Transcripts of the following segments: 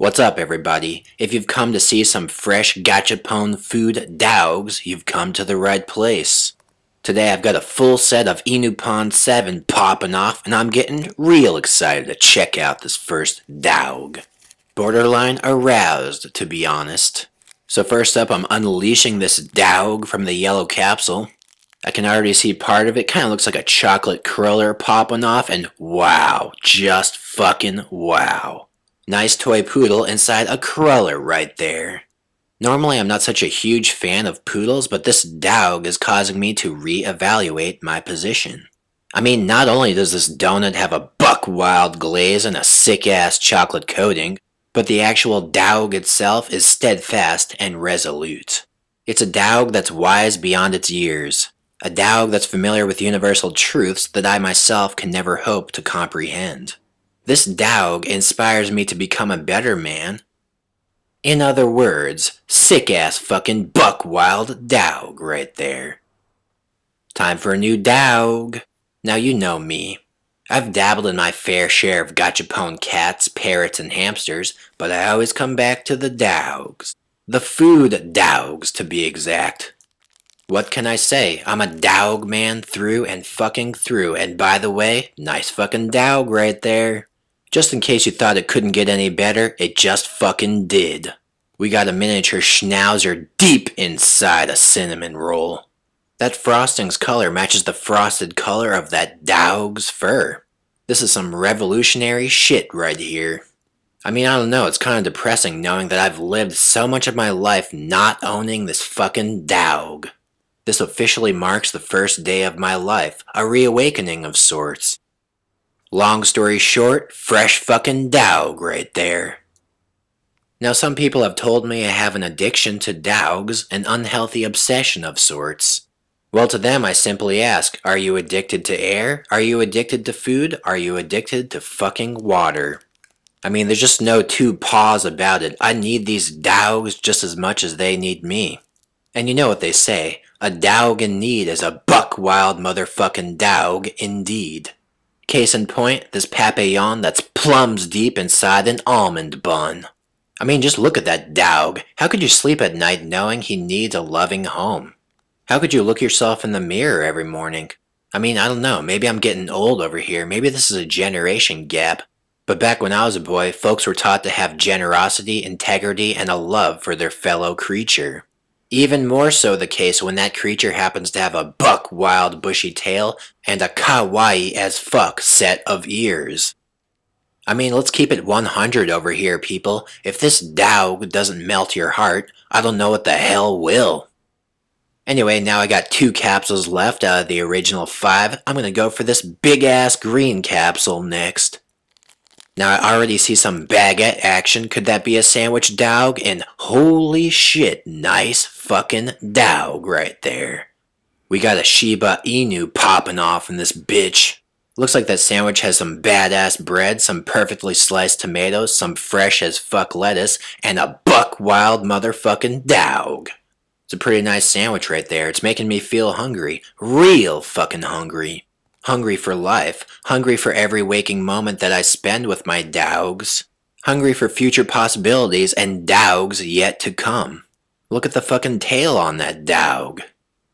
What's up, everybody? If you've come to see some fresh gachapon food dogs, you've come to the right place. Today I've got a full set of Inupon 7 popping off, and I'm getting real excited to check out this first dog. Borderline aroused, to be honest. So first up, I'm unleashing this dog from the yellow capsule. I can already see part of it, kind of looks like a chocolate curler popping off, and wow, just fucking wow. Nice toy poodle inside a cruller right there. Normally, I'm not such a huge fan of poodles, but this dog is causing me to reevaluate my position. I mean, not only does this donut have a buck wild glaze and a sick ass chocolate coating, but the actual dog itself is steadfast and resolute. It's a dog that's wise beyond its years, a dog that's familiar with universal truths that I myself can never hope to comprehend. This dog inspires me to become a better man. In other words, sick ass fucking buck wild dog right there. Time for a new dog. Now you know me. I've dabbled in my fair share of gachapon cats, parrots, and hamsters, but I always come back to the dogs. The food dogs, to be exact. What can I say? I'm a dog man through and fucking through, and by the way, nice fucking dog right there. Just in case you thought it couldn't get any better, it just fucking did. We got a miniature schnauzer deep inside a cinnamon roll. That frosting's color matches the frosted color of that dog's fur. This is some revolutionary shit right here. I mean, I don't know, it's kind of depressing knowing that I've lived so much of my life not owning this fucking dog. This officially marks the first day of my life, a reawakening of sorts. Long story short, fresh fucking dog right there. Now, some people have told me I have an addiction to dogs, an unhealthy obsession of sorts. Well, to them, I simply ask, are you addicted to air? Are you addicted to food? Are you addicted to fucking water? I mean, there's just no two paws about it. I need these dogs just as much as they need me. And you know what they say, a dog in need is a buck wild motherfucking dog indeed. Case in point, this papillon that's plums deep inside an almond bun. I mean, just look at that dog. How could you sleep at night knowing he needs a loving home? How could you look yourself in the mirror every morning? I mean, I don't know, maybe I'm getting old over here, maybe this is a generation gap. But back when I was a boy, folks were taught to have generosity, integrity, and a love for their fellow creature. Even more so the case when that creature happens to have a buck wild bushy tail and a kawaii as fuck set of ears. I mean, let's keep it 100 over here, people. If this Dao doesn't melt your heart, I don't know what the hell will. Anyway, now I got two capsules left out of the original five. I'm gonna go for this big-ass green capsule next. Now I already see some baguette action. Could that be a sandwich dog? And holy shit, nice fucking dog right there. We got a Shiba Inu popping off in this bitch. Looks like that sandwich has some badass bread, some perfectly sliced tomatoes, some fresh as fuck lettuce, and a buck wild motherfucking dog. It's a pretty nice sandwich right there. It's making me feel hungry. Real fucking hungry. Hungry for life. Hungry for every waking moment that I spend with my dogs. Hungry for future possibilities and dogs yet to come. Look at the fucking tail on that dog.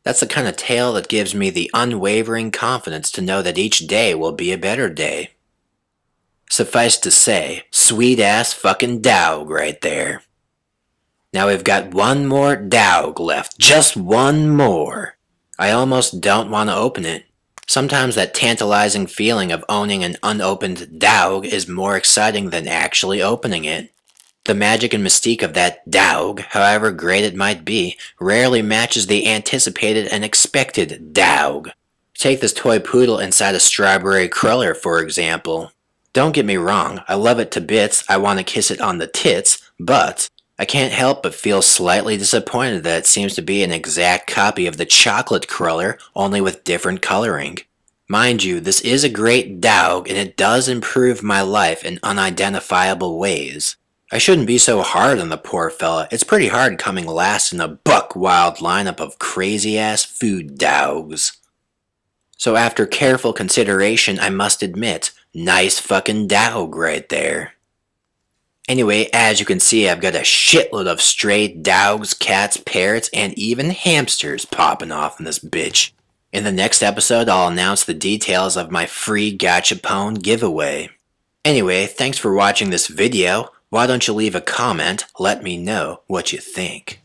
That's the kind of tail that gives me the unwavering confidence to know that each day will be a better day. Suffice to say, sweet ass fucking dog right there. Now we've got one more dog left, just one more. I almost don't want to open it. Sometimes that tantalizing feeling of owning an unopened dog is more exciting than actually opening it. The magic and mystique of that Daug, however great it might be, rarely matches the anticipated and expected Daug. Take this toy poodle inside a strawberry cruller, for example. Don't get me wrong, I love it to bits, I want to kiss it on the tits, but I can't help but feel slightly disappointed that it seems to be an exact copy of the chocolate cruller, only with different coloring. Mind you, this is a great Daug and it does improve my life in unidentifiable ways. I shouldn't be so hard on the poor fella. It's pretty hard coming last in a buck wild lineup of crazy ass food dogs. So after careful consideration, I must admit, nice fucking dog right there. Anyway, as you can see, I've got a shitload of stray dogs, cats, parrots, and even hamsters popping off in this bitch. In the next episode, I'll announce the details of my free gachapon giveaway. Anyway, thanks for watching this video. Why don't you leave a comment, let me know what you think.